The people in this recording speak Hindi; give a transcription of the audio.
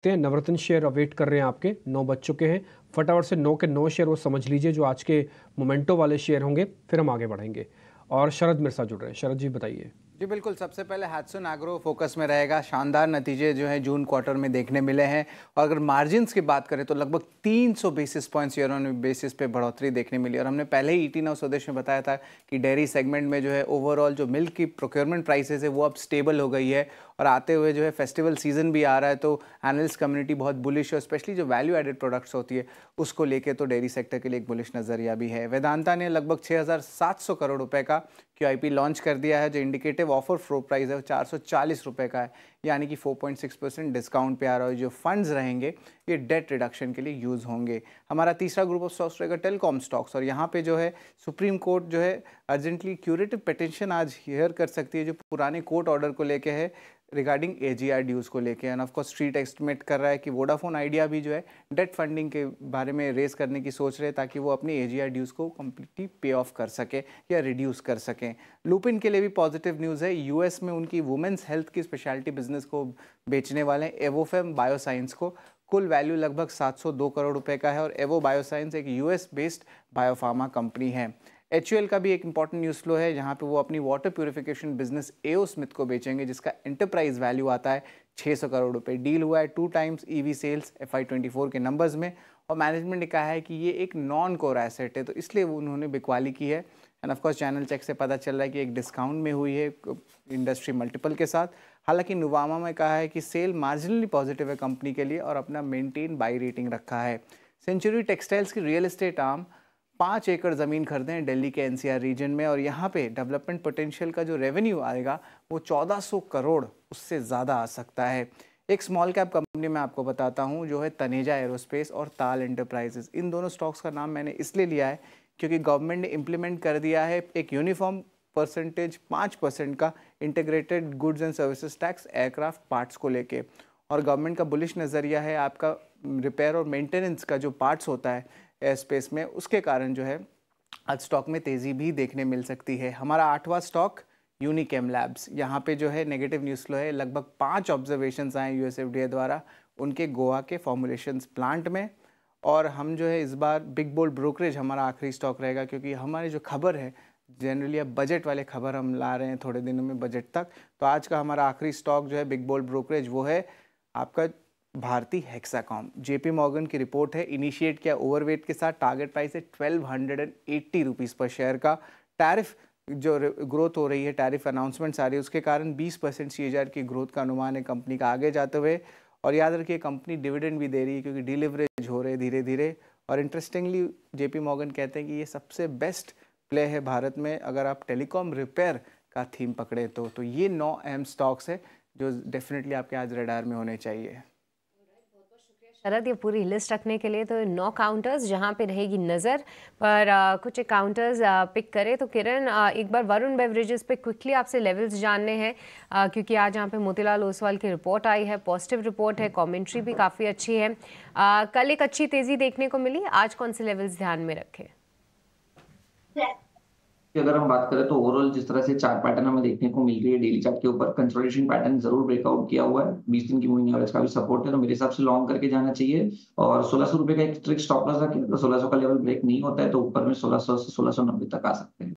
सकते हैं नवरत्न शेयर अवेट कर रहे हैं आपके नौ बज चुके हैं फटाफट से नौ के नौ शेयर वो समझ लीजिए जो आज के मोमेंटो वाले शेयर होंगे फिर हम आगे बढ़ेंगे और शरद मेरे साथ जुड़ रहे हैं शरद जी बताइए जी बिल्कुल सबसे पहले हैथसुन एग्रो फोकस में रहेगा शानदार नतीजे जो हैं जून क्वार्टर में देखने मिले हैं और अगर मार्जिन्स की बात करें तो लगभग 300 basis points year on basis पे बढ़ोतरी देखने मिली और हमने पहले ही ईटी e नाउ स्वदेश में बताया था कि डेयरी सेगमेंट में जो है ओवरऑल जो मिल्क की प्रोक्योरमेंट प्राइसेज है वो अब स्टेबल हो गई है और आते हुए जो है फेस्टिवल सीजन भी आ रहा है तो एनालिस्ट कम्युनिटी बहुत बुलिश है स्पेशली जो वैल्यू एडेड प्रोडक्ट्स होती है उसको लेके तो डेयरी सेक्टर के लिए एक बुलिश नज़रिया भी है वेदांता ने लगभग 6,700 करोड़ रुपए का क्यू लॉन्च कर दिया है जो इंडिकेटिव ऑफर फ्रो प्राइस है वो चार का है यानी कि 4.6 परसेंट डिस्काउंट पे आ रहा है जो फंड्स रहेंगे ये डेट रिडक्शन के लिए यूज़ होंगे हमारा तीसरा ग्रुप ऑफ स्टॉक्स रहेगा टेलीकॉम स्टॉक्स और यहाँ पे जो है सुप्रीम कोर्ट जो है अर्जेंटली क्यूरेटिव पटिशन आज हेयर कर सकती है जो पुराने कोर्ट ऑर्डर को लेके है रिगार्डिंग ए जी आर ड्यूज़ को लेके एंड ऑफकोर्स स्ट्रीट एस्टिमेट कर रहा है कि वोडाफोन आइडिया भी जो है डेट फंडिंग के बारे में रेस करने की सोच रहे हैं ताकि वो अपनी ए जी आर ड्यूज़ को कम्प्लीटली पे ऑफ कर सके या रिड्यूस कर सकें लुपिन के लिए भी पॉजिटिव न्यूज़ है यू एस में उनकी वुमेंस हेल्थ की स्पेशलिटी बिजनेस बिजनेस को बेचने वाले हैं एवोफेम बायोसाइंस को कुल वैल्यू लगभग 702 करोड़ रुपए का है और एवो बायोसाइंस एक यूएस बेस्ड बायोफार्मा कंपनी है एच का भी एक इंपॉर्टेंट न्यूज़ फ्लो है जहाँ पे वो अपनी water purification business A O Smith को बेचेंगे जिसका एंटरप्राइज वैल्यू आता है 600 करोड़ रुपए डील हुआ है two times EV sales F I के नंबर्स में और मैनेजमेंट ने कहा है कि ये एक नॉन कोर एसेट है तो इसलिए उन्होंने बिकवाली की है एंड ऑफकोर्स चैनल चेक से पता चल रहा है कि एक डिस्काउंट में हुई है इंडस्ट्री मल्टीपल के साथ हालांकि नुवामा में कहा है कि सेल मार्जिनली पॉजिटिव है कंपनी के लिए और अपना मेंटेन बाई रेटिंग रखा है सेंचुरी टेक्सटाइल्स की रियल इस्टेट आर्म पाँच एकड़ ज़मीन खरीदें दिल्ली के एनसीआर रीजन में और यहाँ पे डेवलपमेंट पोटेंशियल का जो रेवेन्यू आएगा वो 1400 करोड़ उससे ज़्यादा आ सकता है एक स्मॉल कैप कंपनी में आपको बताता हूँ जो है तनेजा एरोस्पेस और ताल एंटरप्राइजेस इन दोनों स्टॉक्स का नाम मैंने इसलिए लिया है क्योंकि गवर्नमेंट ने इम्प्लीमेंट कर दिया है एक यूनिफॉर्म परसेंटेज पाँच परसेंट का integrated goods and services tax aircraft parts को लेके और गवर्नमेंट का बुलिश नज़रिया है आपका रिपेयर और मेंटेनेंस का जो पार्ट्स होता है एयर स्पेस में उसके कारण जो है आज स्टॉक में तेज़ी भी देखने मिल सकती है हमारा आठवां स्टॉक यूनिकेम लैब्स यहाँ पे जो है नेगेटिव न्यूज़ फ्लो है लगभग पाँच ऑब्जर्वेशंस आए यू एस द्वारा उनके गोवा के फॉर्मुलेशन प्लांट में और हम जो है इस बार बिग बोल्ड ब्रोकरेज हमारा आखिरी स्टॉक रहेगा क्योंकि हमारी जो खबर है जनरली अब बजट वाले खबर हम ला रहे हैं थोड़े दिनों में बजट तक तो आज का हमारा आखिरी स्टॉक जो है बिग बोल्ड ब्रोकरेज वो है आपका भारती हेक्साकॉम जेपी मॉर्गन की रिपोर्ट है इनिशिएट किया ओवरवेट के साथ टारगेट प्राइस है twelve hundred and eighty rupees पर शेयर का टैरिफ जो ग्रोथ हो रही है टैरिफ अनाउंसमेंट्स आ रही है उसके कारण 20 परसेंट सी की ग्रोथ का अनुमान है कंपनी का आगे जाते हुए और याद रखिए कंपनी डिविडेंड भी दे रही है क्योंकि डिलीवरेज हो रहे धीरे धीरे और इंटरेस्टिंगली जेपी मॉर्गन कहते हैं कि ये सबसे बेस्ट प्ले है भारत में अगर आप टेलीकॉम रिपेयर का थीम पकड़े तो तो ये नौ अहम स्टॉक्स है जो डेफिनेटली आपके आज रेडार में होने चाहिए शरद ये पूरी लिस्ट रखने के लिए तो नौ काउंटर्स जहाँ पे रहेगी नज़र पर आ, कुछ काउंटर्स पिक करें तो किरण एक बार वरुण बेवरेजेस पे क्विकली आपसे लेवल्स जानने हैं क्योंकि आज यहाँ पे मोतीलाल ओसवाल की रिपोर्ट आई है पॉजिटिव रिपोर्ट है कमेंट्री भी काफ़ी अच्छी है आ, कल एक अच्छी तेज़ी देखने को मिली आज कौन से लेवल्स ध्यान में रखें की अगर हम बात करें तो ओवरऑल जिस तरह से चार पैटर्न हमें देखने को मिल रही है डेली चार्ट के ऊपर कंसोलिडेशन पैटर्न जरूर ब्रेकआउट किया हुआ है बीस दिन की मूविंग एवरेज का भी सपोर्ट है तो मेरे हिसाब से लॉन्ग करके जाना चाहिए और सोलह सौ रुपए का एक ट्रिक स्टॉप लॉस रखें तो सोलह सौ का लेवल ब्रेक नहीं होता है तो ऊपर में सोलह सौ से सोलह सौ नब्बे तक आ सकते हैं